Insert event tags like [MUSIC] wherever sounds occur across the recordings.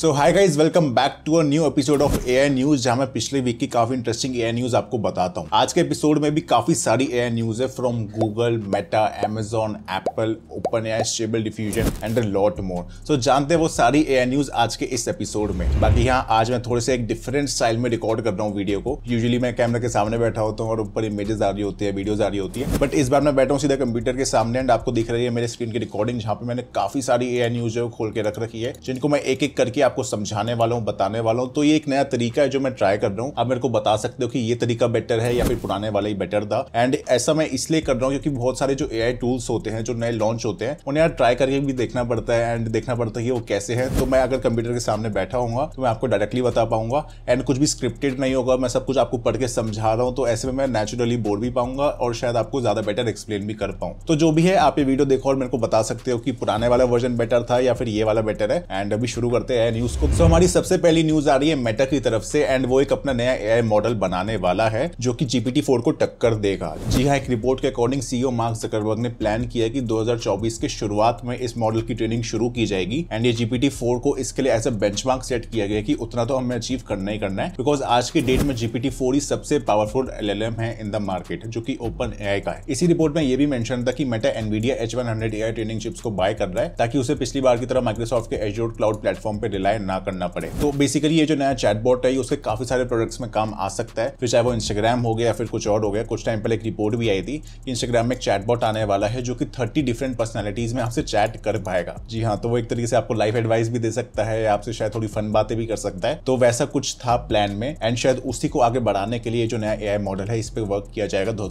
so hi guys welcome back to a new episode of AI news जहां मैं पिछले week की काफी इंटरेस्टिंग एआई न्यूज आपको बताता हूँ आज के एपिसोड में भी काफी सारी ए आई न्यूज है from Google Meta Amazon Apple OpenAI stable diffusion and lot more so जानते हैं वो सारी आई न्यूज आज के इस एपिसोड में बाकी यहाँ आज मैं थोड़े से एक डिफरेंट स्टाइल में रिकॉर्ड कर रहा हूँ वीडियो को यूजली मैं कैमरा के सामने बैठा होता हूँ और ऊपर इमेजेस आ रही होती है वीडियोज आ रही होती है बट इस बार मैं बैठा हूँ सीधा कंप्यूटर के सामने एंड आपको दिख रही है मेरे स्क्रीन की रिकॉर्डिंग जहाँ पे मैंने काफी सारी ए आई न्यूज है खोल के रख रखी है जिनको मैं एक एक करके आपको समझाने वाला हूँ बताने वाला हूँ तो ये एक नया तरीका है जो मैं ट्राई कर रहा हूँ आप मेरे को बता सकते हो कि ये तरीका बेटर है या फिर पुराने वाला ही बेटर था एंड ऐसा मैं इसलिए कर रहा हूँ क्योंकि बहुत सारे जो ए टूल्स होते हैं जो नए लॉन्च होते हैं उन्हें यार ट्राई करके भी देखना पड़ता है एंड देखना पड़ता है कि वो कैसे है तो मैं अगर कंप्यूटर के सामने बैठा हूँ तो मैं आपको डायरेक्टली बता पाऊंगा एंड कुछ भी स्क्रिप्टेड नहीं होगा मैं सब कुछ आपको पढ़ के समझा रहा हूँ तो ऐसे में मैं नेचुरली बोल भी पाऊंगा और शायद आपको ज्यादा बेटर एक्सप्लेन भी कर पाऊँ तो जो भी है आप ये वीडियो देखो और मेरे को बता सकते हो कि पुराने वाला वर्जन बेटर था या फिर ये वाला बेटर है एंड अभी शुरू करते हैं न्यूज को तो हमारी सबसे पहली न्यूज आ रही है मेटा की तरफ से एंड वो एक अपना नया एआई मॉडल बनाने वाला है जो कि जीपीटी फोर को टक्कर देगा जी हाँ एक रिपोर्ट के अकॉर्डिंग सीईओ मार्क जकरबर्ग ने प्लान किया कि 2024 के शुरुआत में इस मॉडल की ट्रेनिंग शुरू की जाएगी एंड ये जीपीटी फोर को इसके लिए एज बेंच बेंच सेट किया गया कि उतना तो हमें अचीव करना ही करना है बिकॉज आज के डेट में जीपीटी फोर ही सबसे पावरफुल एल है इन द मार्केट जो की ओपन एआई का है इसी रिपोर्ट में यह भी मैं था कि Meta Nvidia H one hundred AI training chips को बाय कर रहा है ताकि उसे पिछली बार की तरह माइक्रोसॉफ्ट के एजोर क्लाउड प्लेटफॉर्म पर रिलाय रिलाय ना करना पड़े तो बेसिकली ये जो नया चैटबॉट है ये उसके काफी सारे प्रोडक्ट्स में काम आ सकता है फिर चाहे वो इंस्टाग्राम हो गया या फिर कुछ और हो गया कुछ टाइम पहले एक रिपोर्ट भी आई थी कि इंस्टाग्राम में एक चैटबॉट आने वाला है जो कि थर्टी डिफरेंट पर्सनैलिटीज में आपसे चैट कर पाएगा जी हाँ तो वो एक तरीके से आपको लाइफ एडवाइस भी दे सकता है आपसे शायद थोड़ी फन बातें भी कर सकता है तो वैसा कुछ था प्लान में एंड शायद उसी को आगे बढ़ाने के लिए जो नया ए मॉडल है इस पर वर्क किया जाएगा दो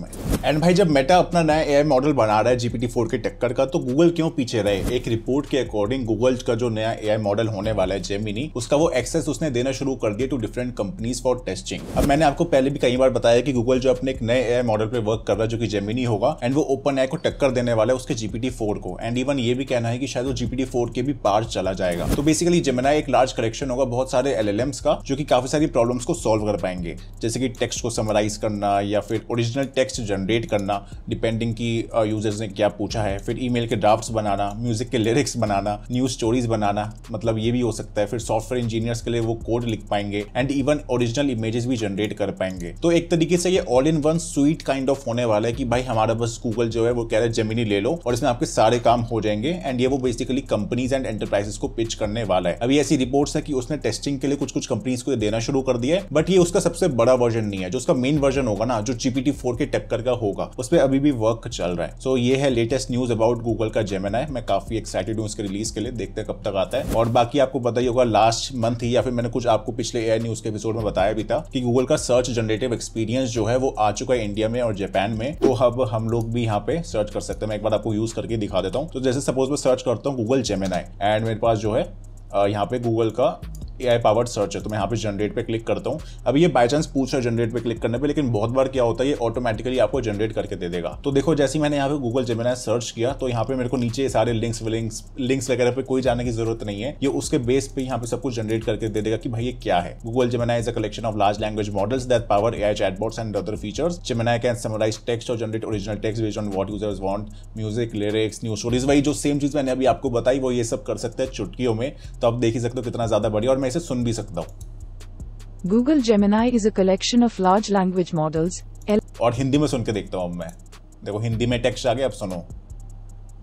में एंड भाई जब मेटा अपना नया ए मॉडल बना रहा है जीपीटी फोर के टक्कर का तो गूगल क्यों पीछे रहे एक रिपोर्ट के अकॉर्डिंग गूगल का जो नया ए मॉडल अवेलेबल होने वाला है जेमिनी उसका वो एक्सेस उसने देना शुरू कर दिया two different companies for testing अब मैंने आपको पहले भी कई बार बताया कि गूगल जो अपने एक नए एआई मॉडल पर वर्क कर रहा है जो कि जेमिनी होगा एंड वो ओपन एआई को टक्कर देने वाला है उसके जीपीटी फोर को एंड इवन ये भी कहना है कि शायद वो जीपीटी फोर के भी पार चला जाएगा तो बेसिकली जेमिना एक लार्ज कलेक्शन होगा बहुत सारे एल का जो कि काफी सारी प्रॉब्लम्स को सॉल्व कर पाएंगे जैसे कि टेक्स्ट को समराइज करना या फिर ओरिजिनल टेक्स्ट जनरेट करना डिपेंडिंग की यूजर्स ने क्या पूछा है फिर ईमेल के ड्राफ्ट्स बनाना म्यूजिक के लिरिक्स बनाना न्यूज स्टोरीज बनाना मतलब मतलब ये भी हो सकता है फिर सॉफ्टवेयर इंजीनियर्स के लिए वो कोड लिख पाएंगे एंड इवन ओरिजिनल इमेजेस भी जनरेट कर पाएंगे तो एक तरीके से ये all in one suite kind of होने वाला है कि भाई हमारा बस गूगल जो है वो कह रहे जमीनी ले लो और इसमें आपके सारे काम हो जाएंगे एंड ये वो बेसिकली कंपनीज एंड एंटरप्राइजेस को पिच करने वाला है अभी ऐसी रिपोर्ट्स है कि उसने टेस्टिंग के लिए कुछ कुछ कंपनीज को देना शुरू कर दिया है बट ये उसका सबसे बड़ा वर्जन नहीं है जो उसका मेन वर्जन होगा ना जो जीपीटी फोर के टक्कर का होगा उस पर अभी भी वर्क चल रहा है सो so, ये है लेटेस्ट न्यूज अबाउट गूगल का जेमेना है मैं काफी एक्साइटेड हूँ उसके रिलीज के लिए देखते हैं कब तक आता है और बाकी बाकी आपको पता ही होगा लास्ट मंथ ही या फिर मैंने कुछ आपको पिछले एयर न्यूज़ के एपिसोड में बताया भी था कि गूगल का सर्च जनरेटिव एक्सपीरियंस जो है वो आ चुका है इंडिया में और जापान में तो अब हम लोग भी यहाँ पे सर्च कर सकते हैं मैं एक बार आपको यूज़ करके दिखा देता हूँ तो जैसे सपोज मैं सर्च करता हूँ गूगल जेमेनाई एंड मेरे पास जो है यहाँ पे गूगल का ए पावर्ड सर्च है तो मैं यहाँ पे जनरेट पे क्लिक करता हूँ अब ये बाय चांस पूछ रहा है जनरेट पे क्लिक करने पे लेकिन बहुत बार क्या होता है ये ऑटोमेटिकली आपको जनरेट करके दे देगा तो देखो जैसे मैंने यहाँ पे गूगल जेमिना सर्च किया तो यहाँ पे मेरे को नीचे सारे लिंक्स विलिंक्स लिंक्स वगैरह पे कोई जाने की जरूरत नहीं है ये उसके बेस पे यहाँ पे सब कुछ जनरेट करके दे देगा कि भाई ये क्या है Google Gemini is a collection of large language models that power A I chatbots and other features Gemini can summarise text और generate original text based on what users want music lyrics news stories वही जो same चीज मैंने अभी आपको बताई वो ये सब कर सकते हैं चुटकियों में तो आप देख ही सकते हो कितना ज्यादा बढ़िया और मैं मैं इसे सुन भी सकता हूँ Google Gemini is a collection of large language models और हिंदी में सुन के देखता हूँ मैं देखो हिंदी में टेक्स्ट आ गया अब सुनो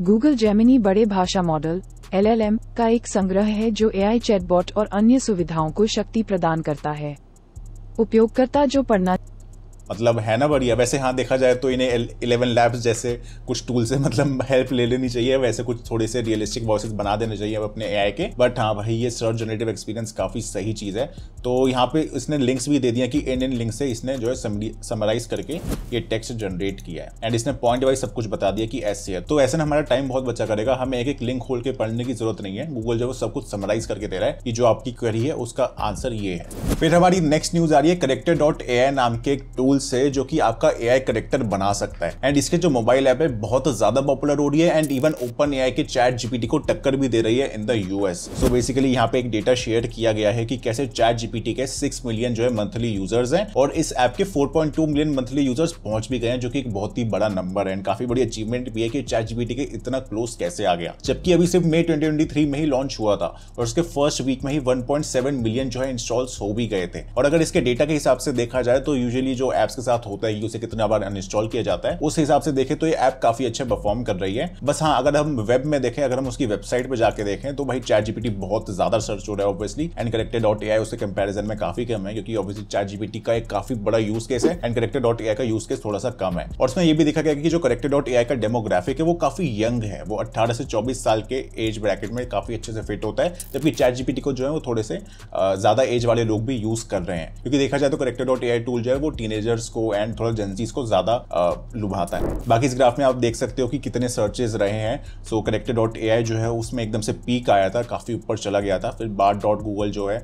गूगल जेमिनी बड़े भाषा मॉडल एल का एक संग्रह है जो ए आई और अन्य सुविधाओं को शक्ति प्रदान करता है उपयोगकर्ता जो पढ़ना मतलब है ना बढ़िया वैसे हाँ देखा जाए तो इन्हें इलेवन लैब्स जैसे कुछ टूल से मतलब हेल्प ले लेनी चाहिए वैसे कुछ थोड़े से रियलिस्टिक वॉइस बना देने चाहिए अब अपने ए के बट हाँ भाई ये सर्च जनरेटिव एक्सपीरियंस काफ़ी सही चीज़ है तो यहाँ पे इसने लिंक्स भी दे दिया कि इन इन लिंक से इसने जो है समराइज करके ये टेक्स्ट जनरेट किया है एंड इसने पॉइंट वाइज सब कुछ बता दिया कि ऐसे है तो ऐसे ना हमारा टाइम बहुत बचा करेगा हमें एक एक लिंक खोल के पढ़ने की जरूरत नहीं है गूगल जो सब कुछ समराइज करके दे रहा है कि जो आपकी क्वेरी है उसका आंसर ये है फिर हमारी नेक्स्ट न्यूज आ रही है करेक्टर नाम के टूल टूल से जो कि आपका ए आई करेक्टर बना सकता है एंड इसके जो मोबाइल ऐप है बहुत ज्यादा पॉपुलर हो रही है एंड इवन ओपन ए के चैट जीपीटी को टक्कर भी दे रही है in the US so basically यहाँ पे एक डेटा शेयर किया गया है कि कैसे चैट जीपीटी के सिक्स मिलियन जो है मंथली यूजर्स हैं और इस ऐप के 4.2 मिलियन मंथली यूजर्स पहुंच भी गए हैं जो कि एक बहुत ही बड़ा नंबर है एंड काफी बड़ी अचीवमेंट भी है कि चैट जीपीटी के इतना क्लोज कैसे आ गया जबकि अभी सिर्फ मई 2023 में ही लॉन्च हुआ था और उसके फर्स्ट वीक में ही 1.7 मिलियन जो है इंस्टॉल्स हो भी गए थे और अगर इसके डेटा के हिसाब से देखा जाए तो यूजली जो ऐप एप्स के साथ होता है कि उसे कितना बार अनइंस्टॉल किया जाता है उस हिसाब से देखें तो ये ऐप काफी अच्छा परफॉर्म कर रही है बस हाँ अगर हम वेब में देखें अगर हम उसकी वेबसाइट पर जाकर देखें तो भाई चैट जीपीटी बहुत ज्यादा सर्च हो रहा है obviously and character dot A उसके कंपेरिजन में काफी कम है क्योंकि ऑब्वियसली चैट जीपीटी का एक काफी बड़ा यूज केस है एंड करेक्टेड डॉट ए का यूज केस थोड़ा सा कम है और उसमें यह भी देखा गया कि जो करेक्टेड डॉट ए का डेमोग्राफिक है वो काफी यंग है वो अट्ठारह से चौबीस साल के एज ब्रैकेट में काफी अच्छे से फिट होता है जबकि चैट जीपीटी को जो है वो थोड़े से ज्यादा एज वाले लोग भी यूज कर रहे हैं क्योंकि देखा जाए तो करेक्टेड डॉट ए टूल जो है वो टीनेजर यूजर्स को एंड थोड़ा जेंसीज को ज़्यादा लुभाता है बाकी इस ग्राफ में आप देख सकते हो कि कितने सर्चेज रहे हैं सो कनेक्टेड डॉट ए जो है उसमें एकदम से पीक आया था काफ़ी ऊपर चला गया था फिर बार डॉट गूगल जो है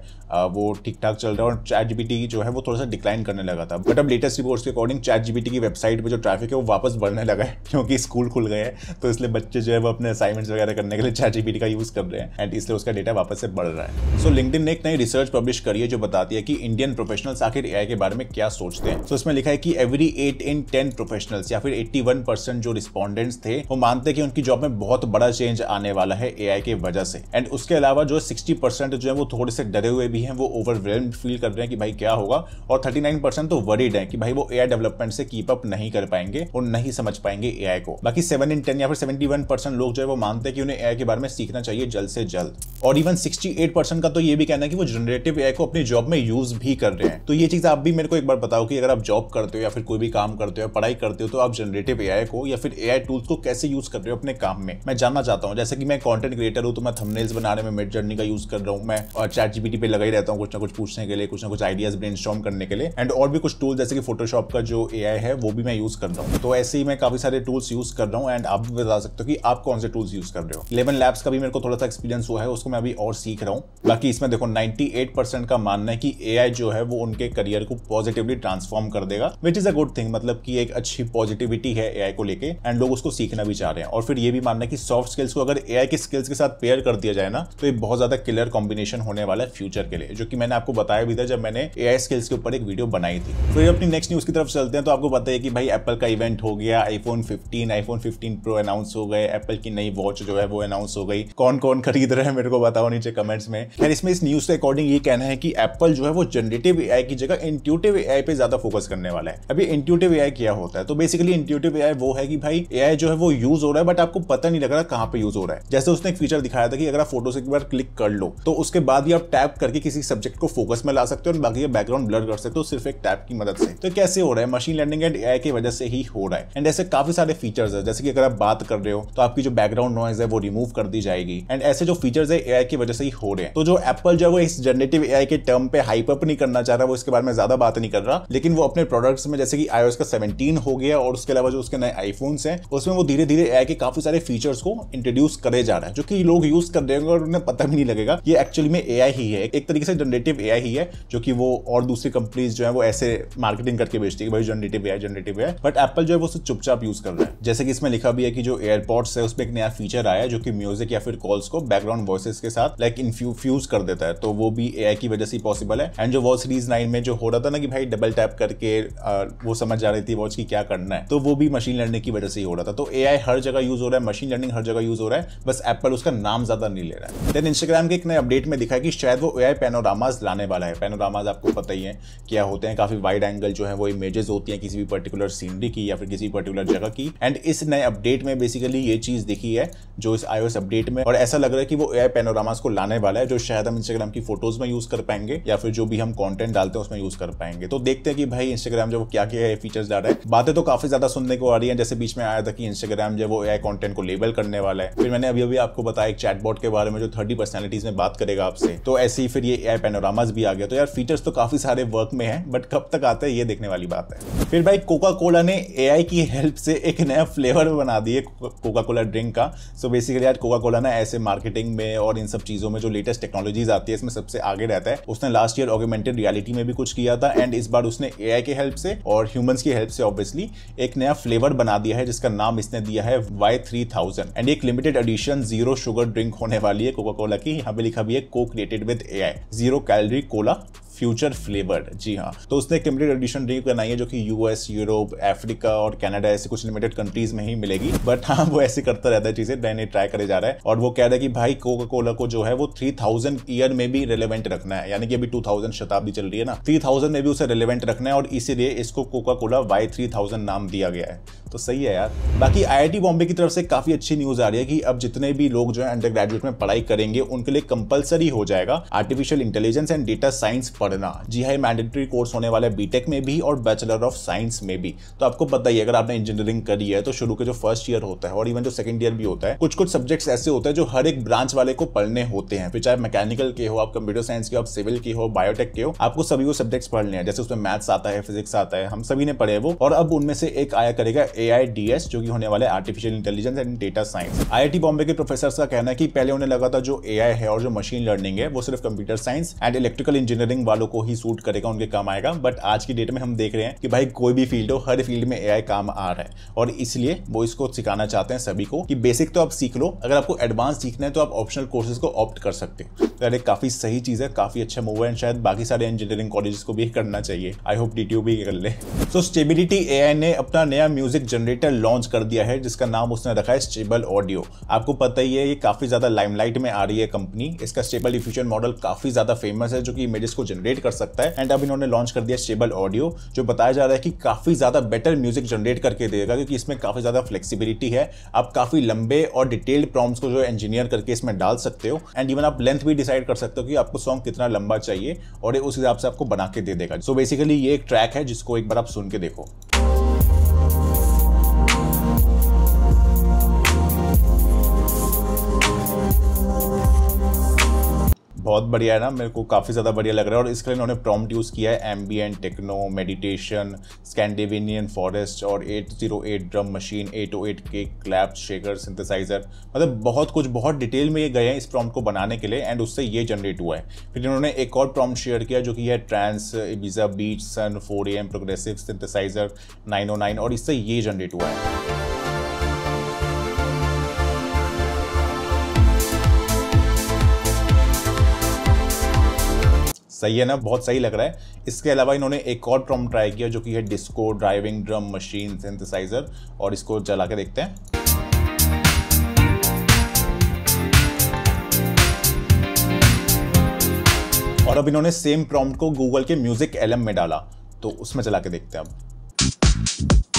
वो ठीक ठाक चल रहा है और चैट जी जो है वो थोड़ा सा डिक्लाइन करने लगा था बट अब लेटेस्ट रिपोर्ट्स के अकॉर्डिंग चैट जीबीटी की वेबसाइट पे जो ट्रैफिक है वो वापस बढ़ने लगा है क्योंकि स्कूल खुल गए हैं तो इसलिए बच्चे जो है वो अपने असाइनमेंट्स वगैरह करने के लिए चैट जीबीटी का यूज़ कर रहे हैं एंड इसलिए उसका डेटा वापस से बढ़ रहा है सो so, लिंकडिन ने एक नई रिसर्च पब्लिश करी है जो बताती है कि इंडियन प्रोफेशनल्स आखिर ए के बारे में क्या सोचते हैं सो उसमें लिखा है कि every eight in ten professionals या फिर 81 परसेंट जो रिस्पॉन्डेंट्स थे वो मानते हैं कि उनकी जॉब में बहुत बड़ा चेंज आने वाला है एआई के वजह से एंड उसके अलावा जो सिक्सटी परसेंट जो है वो थोड़े से डरे हुए भी हैं वो ओवरवेलम फील कर रहे हैं कि भाई क्या होगा और 39 परसेंट तो वरीड है कि भाई वो एआई डेवलपमेंट से कीप अप नहीं कर पाएंगे और नहीं समझ पाएंगे एआई को बाकी सेवन इन टेन या फिर सेवेंटी लोग जो है वो मानते हैं कि उन्हें एआई के बारे में सीखना चाहिए जल्द से जल्द और इवन सिक्सटी का तो ये भी कहना है कि वो जनरेटिव एआई को अपनी जॉब में यूज भी कर रहे हैं तो ये चीज आप भी मेरे को एक बार बताओ कि अगर आप जॉब करते हो या फिर कोई भी काम करते हो पढ़ाई करते हो तो आप जनरेटिव ए को या फिर ए टूल्स को कैसे यूज कर रहे हो अपने काम में मैं जानना चाहता हूँ जैसे कि मैं कॉन्टेंट क्रिएटर हूँ तो मैं थमनेल्स बनाने में मिड जर्नी का यूज कर रहा हूँ मैं चैट जीपीटी पे लगा ही रहता हूँ कुछ ना कुछ पूछने के लिए कुछ ना कुछ आइडियाज ब्रेन करने के लिए एंड और भी कुछ टूल जैसे कि फोटोशॉप का जो ए है वो भी मैं यूज कर रहा हूँ तो ऐसे ही मैं काफी सारे टूल्स यूज कर रहा हूँ एंड आप भी बता सकते हो कि आप कौन से टूल्स यूज कर रहे हो इलेवन लैब्स का भी मेरे को थोड़ा सा एक्सपीरियंस हुआ है उसको मैं अभी और सीख रहा हूँ बाकी इसमें देखो नाइनटी का मानना है कि ए जो है वो उनके करियर को पॉजिटिवली ट्रांसफॉर्म कर देगा which is a good thing मतलब की एक अच्छी पॉजिटिविटी है ए को लेकर एंड लोग उसको सीखना भी चाह रहे हैं और फिर ये भी मानना है कि सॉफ्ट स्किल्स को अगर ए के स्किल्स के साथ पेयर कर दिया जाए ना तो ये बहुत ज्यादा किलर कॉम्बिनेशन होने वाला है फ्यूचर के लिए जो कि मैंने आपको बताया भी था जब मैंने ए स्किल्स के ऊपर एक वीडियो बनाई थी फिर तो अपनी नेक्स्ट न्यूज की तरफ चलते हैं तो आपको बताइए कि भाई एप्पल का इवेंट हो गया आईफोन 15 आईफोन 15 प्रो अनाउंस हो गए एप्पल की नई वॉच जो है वो अनाउंस हो गई कौन कौन खरीद रहे हैं मेरे को बताओ नीचे कमेंट्स में इसमें इस न्यूज के अकॉर्डिंग ये कहना है कि एप्पल जो है वो जनरेटिव एआई की जगह इंट्यूटिव एआई पे ज्यादा फोकस फोकस करने वाला है अभी इंट्यूटिव एआई क्या होता है तो बेसिकली इंट्यूटिव एआई वो है कि भाई एआई जो है वो यूज हो रहा है बट आपको पता नहीं लग रहा कहाँ पे यूज हो रहा है जैसे उसने एक फीचर दिखाया था कि अगर आप फोटो से एक बार क्लिक कर लो तो उसके बाद ही आप टैप करके किसी सब्जेक्ट को फोकस में ला सकते हो और बाकी बैकग्राउंड ब्लर कर सकते हो सिर्फ एक टैप की मदद से तो कैसे हो रहा है मशीन लर्निंग एंड एआई की वजह से ही हो रहा है एंड ऐसे काफी सारे फीचर्स है जैसे कि अगर आप बात कर रहे हो तो आपकी जो बैकग्राउंड नॉइज है वो रिमूव कर दी जाएगी एंड ऐसे जो फीचर्स है एआई की वजह से ही हो रहे हैं तो जो एप्पल जो है वो इस जनरेटिव एआई के टर्म पे हाइप अप नहीं करना चाह रहा वो इसके बारे में ज्यादा बात नहीं कर रहा लेकिन वो अपने प्रोडक्ट्स में जैसे कि आई का सेवनटीन हो गया और उसके अलावा जो उसके नए आईफोन्स हैं उसमें वो धीरे धीरे ए के काफी सारे फीचर्स को इंट्रोड्यूस करे जा रहा है जो कि लोग यूज कर रहे और उन्हें पता भी नहीं लगेगा ये एक्चुअली में ए ही है एक तरीके से जनरेटिव ए ही है जो कि वो और दूसरी कंपनीज जो है वो ऐसे मार्केटिंग करके बेचती है भाई generative AI generative AI but Apple जो है वो उसे चुपचाप यूज कर रहा है जैसे कि इसमें लिखा भी है कि जो एयरपोर्ट्स है उसमें एक नया फीचर आया जो कि म्यूजिक या फिर कॉल्स को बैकग्राउंड वॉइस के साथ लाइक इन्फ्यूज कर देता है तो वो भी ए की वजह से पॉसिबल है एंड जो वॉच सीरीज नाइन में जो हो रहा था ना कि भाई डबल टैप करके के वो समझ जा रही थी वॉच की क्या करना है तो वो भी मशीन लर्निंग की वजह से ही हो रहा था तो ए हर जगह यूज हो रहा है मशीन लर्निंग हर जगह यूज हो रहा है बस एप्पल उसका नाम ज्यादा नहीं ले रहा है देन इंस्टाग्राम के एक नए अपडेट में दिखा है कि शायद वो ए आई लाने वाला है पेनोरामाज आपको पता ही है क्या होते हैं काफी वाइड एंगल जो है वो इमेजेस होती हैं किसी भी पर्टिकुलर सीनरी की या फिर किसी पर्टिकुलर जगह की एंड इस नए अपडेट में बेसिकली ये चीज दिखी है जो इस आईओएस अपडेट में और ऐसा लग रहा है कि वो ए आई को लाने वाला है जो शायद हम इंस्टाग्राम की फोटोज में यूज कर पाएंगे या फिर जो भी हम कॉन्टेंट डालते हैं उसमें यूज कर पाएंगे तो देखते हैं कि भाई ही इंस्टाग्राम जो वो क्या क्या है फीचर्स डाल रहा है बातें तो काफी ज्यादा सुनने को आ रही है जैसे बीच में आया था कि इंस्टाग्राम जो वो ए कॉन्टेंट को लेबल करने वाला है फिर मैंने अभी अभी आपको बताया एक चैटबॉट के बारे में जो थर्टी पर्सनैलिटीज में बात करेगा आपसे तो ऐसे ही फिर ये ए पेनोरामाज भी आ गया तो यार फीचर्स तो काफी सारे वर्क में है बट कब तक आते हैं ये देखने वाली बात है फिर भाई कोका कोला ने ए की हेल्प से एक नया फ्लेवर बना दिए कोका कोला ड्रिंक का सो बेसिकली यार कोका कोला ना ऐसे मार्केटिंग में और इन सब चीज़ों में जो लेटेस्ट टेक्नोलॉजीज आती है इसमें सबसे आगे रहता है उसने लास्ट ईयर ऑगोमेंटेड रियलिटी में भी कुछ किया था एंड इस बार उसने ए एआई के हेल्प से और ह्यूमंस की हेल्प से ऑब्वियसली एक नया फ्लेवर बना दिया है जिसका नाम इसने दिया है वाई थ्री थाउजेंड एंड एक limited edition zero sugar drink होने वाली है कोका कोला की यहाँ पे लिखा भी है co-created with AI zero calorie cola future flavored जी हाँ तो उसने एक लिमिटेड एडिशन ड्रिंक बनाई है जो कि यूएस यूरोप अफ्रीका और कनाडा ऐसे कुछ लिमिटेड कंट्रीज में ही मिलेगी बट हाँ वो ऐसे करता रहता है चीजें नए नए ट्राई करे जा रहा है और वो कह रहा है कि भाई कोका कोला को जो है वो थ्री थाउजेंड ईयर में भी रेलिवेंट रखना है यानी कि अभी टू थाउजेंड शताब्दी चल रही है ना थ्री थाउजेंड में भी उसे रेलिवेंट रखना है और इसीलिए इसको Coca Cola Y three thousand नाम दिया गया है तो सही है यार बाकी आईआईटी बॉम्बे की तरफ से काफी अच्छी न्यूज आ रही है कि अब जितने भी लोग जो है अंडर ग्रेजुएट में पढ़ाई करेंगे उनके लिए कंपलसरी हो जाएगा artificial intelligence and data science पढ़ पढ़ना जी हाँ मैंडेटरी कोर्स होने वाला है बीटेक में भी और बैचलर ऑफ साइंस में भी तो आपको पता ही अगर आपने इंजीनियरिंग करी है तो शुरू के जो फर्स्ट ईयर होता है और इवन जो सेकंड ईयर भी होता है कुछ कुछ सब्जेक्ट्स ऐसे होते हैं जो हर एक ब्रांच वाले को पढ़ने होते हैं फिर चाहे मैकेनिकल के हो आप कंप्यूटर साइंस के हो आप सिविल के हो बायोटेक के हो आपको सभी को सब्जेक्ट्स पढ़ने हैं जैसे उसमें मैथ्स आता है फिजिक्स आता है हम सभी ने पढ़े वो और अब उनमें से एक आया करेगा ए जो कि होने वाले artificial intelligence and data science I Bombay के प्रोफेसर का कहना है कि पहले उन्हें लगा था जो ए है और जो मशीन लर्निंग है वो सिर्फ computer science and electrical engineering वाले वालों को ही सूट करेगा उनके काम आएगा बट आज की डेट में हम देख रहे हैं कि भाई कोई भी फील्ड हो हर फील्ड में एआई काम आ रहा है और इसलिए वो इसको सिखाना चाहते हैं सभी को कि बेसिक तो आप सीख लो अगर आपको एडवांस सीखना है तो आप ऑप्शनल कोर्सेज को ऑप्ट कर सकते हो तो एक काफ़ी सही चीज़ है काफ़ी अच्छा मूव है एंड शायद बाकी सारे इंजीनियरिंग कॉलेज को भी करना चाहिए आई होप डी भी कर ले सो स्टेबिलिटी ए ने अपना नया म्यूजिक जनरेटर लॉन्च कर दिया है जिसका नाम उसने रखा है स्टेबल ऑडियो आपको पता ही है ये काफ़ी ज़्यादा लाइमलाइट में आ रही है कंपनी इसका स्टेबल डिफ्यूजन मॉडल काफ़ी ज़्यादा फेमस है जो कि इमेजेस को जनरेट कर सकता है एंड अब इन्होंने लॉन्च कर दिया स्टेबल ऑडियो जो बताया जा रहा है कि काफ़ी ज़्यादा बेटर म्यूजिक जनरेट करके देगा क्योंकि इसमें काफ़ी ज़्यादा फ्लेक्सिबिलिटी है आप काफ़ी लंबे और डिटेल्ड प्रॉम्स को जो इंजीनियर करके इसमें डाल सकते हो एंड इवन आप लेंथ भी डिसाइड डिसाइड कर सकते हो कि आपको सॉन्ग कितना लंबा चाहिए और उस हिसाब से आपको बना के दे देगा सो so बेसिकली ये एक ट्रैक है जिसको एक बार आप सुन के देखो बहुत बढ़िया है ना मेरे को काफ़ी ज़्यादा बढ़िया लग रहा है और इसके लिए इन्होंने प्रॉम्प्ट यूज़ किया है ambient techno meditation Scandinavian forest और 808 ड्रम मशीन 808 के क्लैप शेकर सिंथेसाइज़र मतलब बहुत कुछ बहुत डिटेल में ये गए हैं इस प्रॉम्प्ट को बनाने के लिए एंड उससे ये जनरेट हुआ है फिर इन्होंने एक और प्रॉम्प्ट शेयर किया जो कि है trance Ibiza beach sun four A M progressive synthesizer nine और इससे ये जनरेट हुआ है सही है ना बहुत सही लग रहा है इसके अलावा इन्होंने एक और ट्रम ट्राई किया जो कि है disco driving drum machine synthesizer और इसको चला के देखते हैं और अब इन्होंने सेम प्रॉम्प्ट को गूगल के म्यूजिक एलम में डाला तो उसमें चला के देखते हैं अब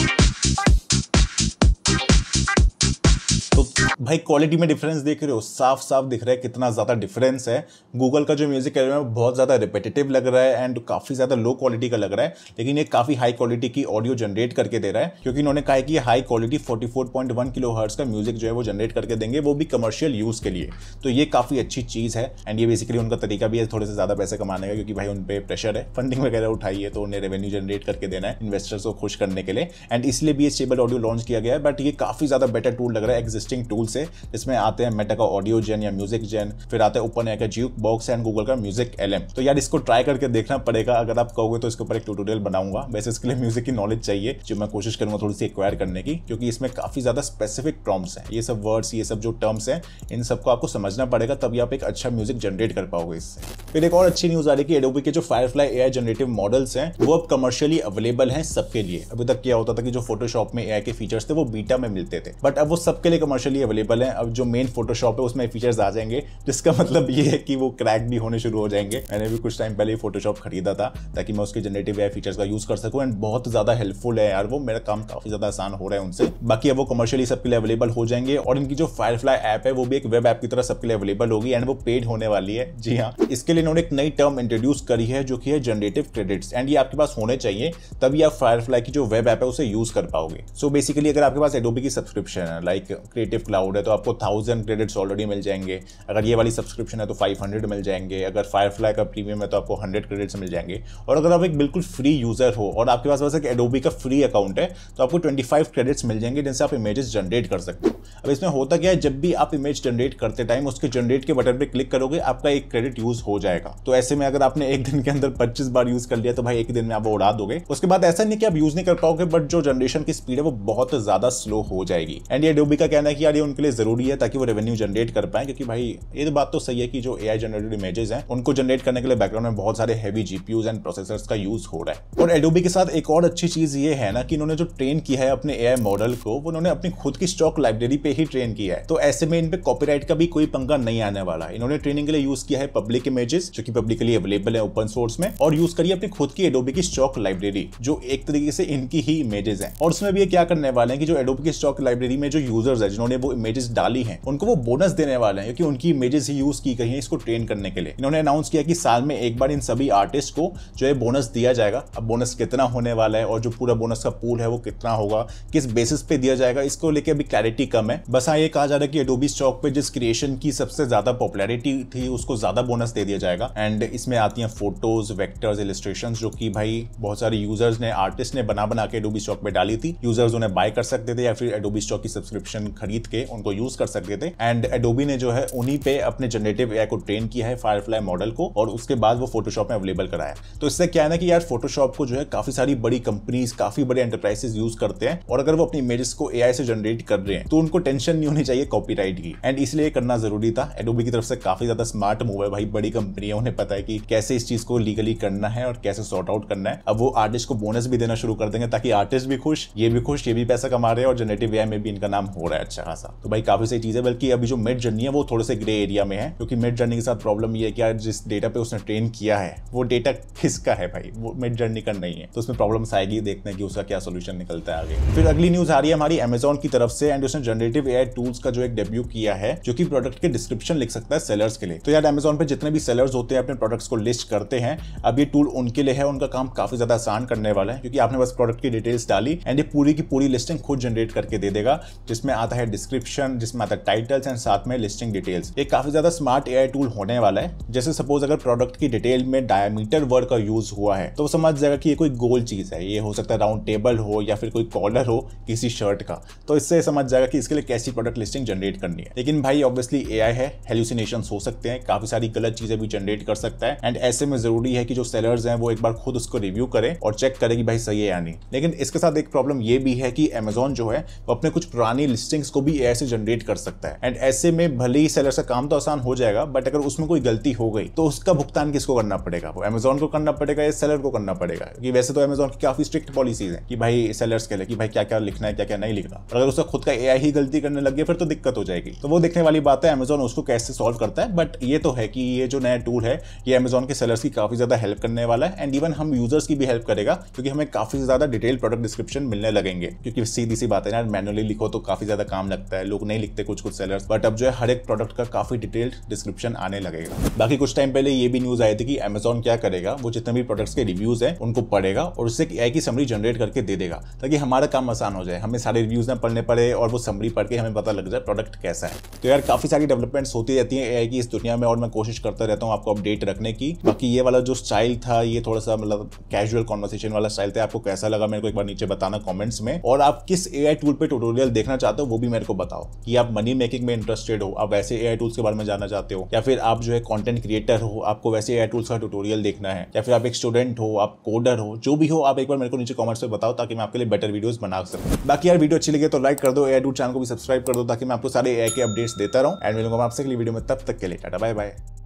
भाई क्वालिटी में डिफरेंस देख रहे हो साफ साफ दिख रहा है कितना ज़्यादा डिफरेंस है गूगल का जो म्यूज़िक एल्बम है बहुत ज़्यादा रिपेटेटिव लग रहा है एंड काफ़ी ज़्यादा लो क्वालिटी का लग रहा है लेकिन ये काफ़ी हाई क्वालिटी की ऑडियो जनरेट करके दे रहा है क्योंकि इन्होंने कहा है कि high quality forty kilo hertz का म्यूज़िक जो है वो जनरेट करके देंगे वो भी कमर्शियल यूज़ के लिए तो ये काफ़ी अच्छी चीज़ है एंड ये बेसिकली उनका तरीका भी है थोड़े से ज़्यादा पैसे कमाने का क्योंकि भाई उन पर प्रेशर है फंडिंग वगैरह उठाई है तो उन्हें रेवेन्यू जनरेट करके देना है इन्वेस्टर्स को खुश करने के लिए एंड इसलिए भी ये स्टेबल ऑडियो लॉन्च किया गया है बट ये काफ़ी ज़्यादा बेटर टूल लग रहा है एग्जिस्टिंग टूल्स से इसमें आते हैं मेटा का ऑडियो जेन या म्यूजिक जेन फिर आते हैं ओपन का ज्यूक बॉक्स एंड गूगल का म्यूजिक एल तो यार इसको ट्राई करके देखना पड़ेगा अगर आप कहोगे तो इसके ऊपर एक ट्यूटोरियल बनाऊंगा वैसे इसके लिए म्यूजिक की नॉलेज चाहिए जो मैं कोशिश करूंगा थोड़ी सी एक्वायर करने की क्योंकि इसमें काफी ज्यादा स्पेसिफिक प्रॉम्स हैं ये सब वर्ड्स ये सब जो टर्म्स हैं इन सबको आपको समझना पड़ेगा तभी आप एक अच्छा म्यूजिक जनरेट कर पाओगे इससे फिर एक और अच्छी न्यूज आ रही है कि एडोबी के जो फायरफ्लाई एआई जनरेटिव मॉडल्स हैं वो अब कमर्शियली अवेलेबल हैं सबके लिए अभी तक क्या होता था कि जो फोटोशॉप में एआई के फीचर्स थे वो बीटा में मिलते थे बट अब वो सबके लिए कमर्शियली अवेलेबल हैं अब जो मेन फोटोशॉप है उसमें फीचर्स आ जाएंगे जिसका [LAUGHS] मतलब ये है कि वो क्रैक भी होने शुरू हो जाएंगे मैंने भी कुछ टाइम पहले फोटोशॉप खरीदा था ताकि मैं उसके जनरेटिव ए फीचर्स का यूज़ कर सकूँ एंड बहुत ज़्यादा हेल्पफुल है यार वो मेरा काम काफ़ी ज़्यादा आसान हो रहा है उनसे बाकी अब वो कमर्शियली सबके लिए अवेलेबल हो जाएंगे और इनकी जो फायरफ्लाई ऐप है वो भी एक वेब ऐप की तरह सबके लिए अवेलेबल होगी एंड वो पेड होने वाली है जी हाँ इसके लिए इन्होंने एक नई टर्म इंट्रोड्यूस करी है जो कि है जनरेटिव क्रेडिट्स एंड ये आपके पास होने चाहिए तभी आप फायरफ्लाई की जो वेब ऐप है उसे यूज़ कर पाओगे सो so बेसिकली अगर आपके पास एडोबी की सब्सक्रिप्शन है लाइक क्रिएटिव क्लाउड क्लाउड है तो आपको थाउजेंड क्रेडिट्स ऑलरेडी मिल जाएंगे अगर ये वाली सब्सक्रिप्शन है तो फाइव हंड्रेड मिल जाएंगे अगर फायरफ्लाई का प्रीमियम है तो आपको हंड्रेड क्रेडिट्स मिल जाएंगे और अगर आप एक बिल्कुल फ्री यूज़र हो और आपके पास बस एक एडोबी का फ्री अकाउंट है तो आपको ट्वेंटी फाइव क्रेडिट्स मिल जाएंगे जिनसे आप इमेजेस जनरेट कर सकते हो अब इसमें होता क्या है जब भी आप इमेज जनरेट करते टाइम उसके जनरेट के बटन पर क्लिक करोगे आपका एक क्रेडिट यूज़ हो जाएगा तो ऐसे में अगर आपने एक दिन के अंदर पच्चीस बार यूज़ कर लिया तो भाई एक दिन में आप उड़ा दोगे उसके बाद ऐसा नहीं कि आप यूज़ नहीं कर पाओगे बट जो जनरेशन की स्पीड है वो बहुत ज़्यादा स्लो हो जाएगी एंड ये डोबी का कहना है कि यार ये उनके लिए ज़रूरी है ताकि वो रेवेन्यू जनरेट कर पाए क्योंकि भाई ये तो बात तो सही है कि जो ए आई जनरेटेड इमेजेस हैं उनको जनरेट करने के लिए बैकग्राउंड में बहुत सारे हैवी जीपीयूज एंड प्रोसेसर्स का यूज़ हो रहा है और एडोबी के साथ एक और अच्छी चीज़ ये है ना कि इन्होंने जो ट्रेन किया है अपने ए मॉडल को उन्होंने अपनी खुद की स्टॉक लाइब्रेरी पे ही ट्रेन किया है तो ऐसे में इन पे कॉपीराइट का भी कोई पंगा नहीं आने वाला इन्होंने ट्रेनिंग के लिए यूज़ किया है पब्लिक इमेजेस जो कि पब्लिकली अवेलेबल है ओपन सोर्स में और यूज़ करिए अपनी खुद की एडोबी की स्टॉक लाइब्रेरी जो एक तरीके से इनकी ही इमेजेस है और उसमें भी ये क्या करने वाले हैं कि जो एडोबी की स्टॉक लाइब्रेरी में जो यूजर्स है जिन्होंने वो इमेजेस डाली हैं उनको वो बोनस देने वाले हैं क्योंकि उनकी इमेजेस ही यूज की गई है इसको ट्रेन करने के लिए इन्होंने अनाउंस किया कि साल में एक बार इन सभी आर्टिस्ट को जो है बोनस दिया जाएगा अब बोनस कितना होने वाला है और जो पूरा बोनस का पूल है वो कितना होगा किस बेसिस पे दिया जाएगा इसको लेके अभी क्लैरिटी कम है बस हाँ ये कहा जा रहा है कि एडोबी स्टॉक पे जिस क्रिएशन की सबसे ज्यादा पॉपुलरिटी थी उसको ज्यादा बोनस दे दिया जाएगा एंड इसमें आती हैं फोटोज वेक्टर्स इलिस्ट्रेशन जो कि भाई बहुत सारे यूजर्स ने आर्टिस्ट ने बना बना के एडोबी स्टॉक पे डाली थी यूजर्स उन्हें बाय कर सकते थे या फिर एडोबी स्टॉक की सब्सक्रिप्शन खरीद के उनको यूज कर सकते थे एंड एडोबी ने जो है उन्हीं पे अपने जनरेटिव एआई को ट्रेन किया है फायरफ्लाई मॉडल को और उसके बाद वो फोटोशॉप में अवेलेबल कराया तो इससे क्या है ना कि यार फोटोशॉप को जो है काफी सारी बड़ी कंपनीज काफी बड़े एंटरप्राइजेस यूज करते हैं और अगर वो अपनी इमेजेस को एआई से जनरेट कर रहे हैं तो उनको टेंशन नहीं होनी चाहिए कॉपी की एंड इसलिए करना जरूरी था एडोबी की तरफ से काफी ज्यादा स्मार्ट मूव है भाई बड़ी कंपनी है उन्हें पता है कि कैसे इस चीज को लीगली करना है और कैसे सॉर्ट आउट करना है अब वो आर्टिस्ट को बोनस भी देना शुरू कर देंगे ताकि आर्टिस्ट भी खुश ये भी खुश ये भी पैसा कमा रहे हैं और जनरेटिव एआई में भी इनका नाम हो रहा है अच्छा खासा तो भाई काफ़ी सारी है बल्कि अभी जो मेड जर्नी है वो थोड़े से ग्रे एरिया में है क्योंकि मेड जर्नी के साथ प्रॉब्लम ये है कि यार जिस डेटा पे उसने ट्रेन किया है वो डेटा किसका है भाई वो मेड जर्नी का नहीं है तो उसमें प्रॉब्लम आएगी देखते हैं कि उसका क्या सोल्यूशन निकलता है आगे फिर अगली न्यूज़ आ रही है हमारी अमेजोन की तरफ से एंड उसने जनरेटिव एयर टूल्स का जो एक डेब्यू किया है जो कि प्रोडक्ट के डिस्क्रिप्शन लिख सकता है सेलर्स के लिए तो यार अमेजोन पे जितने भी सेलर्स होते हैं अपने प्रोडक्ट्स को लिस्ट करते हैं अब ये टूल उनके लिए है उनका काम काफ़ी ज़्यादा आसान करने वाला है क्योंकि आपने बस प्रोडक्ट की डिटेल्स डाली एंड ये पूरी की पूरी लिस्टिंग खुद जनरेट करके दे देगा जिसमें आता है डिस्क्रिप्शन डिस्क्रिप्शन जिसमें आता है टाइटल्स एंड साथ में लिस्टिंग डिटेल्स ये काफी ज्यादा स्मार्ट एआई टूल होने वाला है जैसे सपोज अगर प्रोडक्ट की डिटेल में डायमीटर वर्ड का यूज हुआ है तो समझ जाएगा कि ये कोई गोल चीज है ये हो सकता है राउंड टेबल हो या फिर कोई कॉलर हो किसी शर्ट का तो इससे समझ जाएगा कि इसके लिए कैसी प्रोडक्ट लिस्टिंग जनरेट करनी है लेकिन भाई ऑब्वियसली ए है हेल्यूसिनेशन हो सकते हैं काफी सारी गलत चीजें भी जनरेट कर सकता है एंड ऐसे में जरूरी है कि जो सेलर्स हैं वो एक बार खुद उसको रिव्यू करें और चेक करें कि भाई सही है या नहीं लेकिन इसके साथ एक प्रॉब्लम ये भी है कि अमेजोन जो है वो अपने कुछ पुरानी लिस्टिंग्स को भी ए पैसे जनरेट कर सकता है एंड ऐसे में भले ही सेलर का काम तो आसान हो जाएगा बट अगर उसमें कोई गलती हो गई तो उसका भुगतान किसको करना पड़ेगा वो अमेजोन को करना पड़ेगा या सेलर को करना पड़ेगा क्योंकि वैसे तो अमेजोन की काफी स्ट्रिक्ट पॉलिसीज है कि भाई सेलर्स के लिए कि भाई क्या क्या लिखना है क्या क्या नहीं लिखना और अगर उसका खुद का ए ही गलती करने लग गया फिर तो दिक्कत हो जाएगी तो वो देखने वाली बात है अमेजोन उसको कैसे सॉल्व करता है बट ये तो है कि ये जो नया टूल है ये अमेजोन के सेलर्स की काफी ज्यादा हेल्प करने वाला है एंड इवन हम यूजर्स की भी हेल्प करेगा क्योंकि हमें काफी ज्यादा डिटेल प्रोडक्ट डिस्क्रिप्शन मिलने लगेंगे क्योंकि सीधी सी बात है ना मैनुअली लिखो तो काफी ज्यादा काम लगता है लोग नहीं लिखते कुछ कुछ सेलर्स बट अब जो है हर एक प्रोडक्ट का काफी डिटेल्ड डिस्क्रिप्शन आने लगेगा बाकी कुछ टाइम पहले ये भी न्यूज आई थी कि अमेजोन क्या करेगा वो जितने भी प्रोडक्ट्स के रिव्यूज हैं उनको पढ़ेगा और उससे ए की समरी जनरेट करके दे देगा ताकि हमारा काम आसान हो जाए हमें सारे रिव्यूज ना पढ़ने पड़े और वो समरी पढ़ के हमें पता लग जाए प्रोडक्ट कैसा है तो यार काफी सारी डेवलपमेंट्स होती रहती है ए की इस दुनिया में और मैं कोशिश करता रहता हूँ आपको अपडेट रखने की बाकी ये वाला जो स्टाइल था ये थोड़ा सा मतलब कैजुअल कॉन्वर्सेशन वाला स्टाइल था आपको कैसा लगा मेरे को एक बार नीचे बताना कॉमेंट्स में और आप किस ए टूल पर ट्यूटोरियल देखना चाहते हो वो भी मेरे को बताओ बताओ कि आप मनी मेकिंग में इंटरेस्टेड हो आप वैसे ए टूल्स के बारे में जानना चाहते हो या फिर आप जो है कॉन्टेंट क्रिएटर हो आपको वैसे ए टूल्स का ट्यूटोरियल देखना है या फिर आप एक स्टूडेंट हो आप कोडर हो जो भी हो आप एक बार मेरे को नीचे कमेंट्स में बताओ ताकि मैं आपके लिए बेटर वीडियो बना सकूँ बाकी यार वीडियो अच्छी लगे तो लाइक कर दो ए टूल चैनल को भी सब्सक्राइब कर दो ताकि मैं आपको सारे ए के अपडेट्स देता रहूँ एंड मिलूंगा आपसे अगली वीडियो में तब तक के लिए टाटा बाय बाय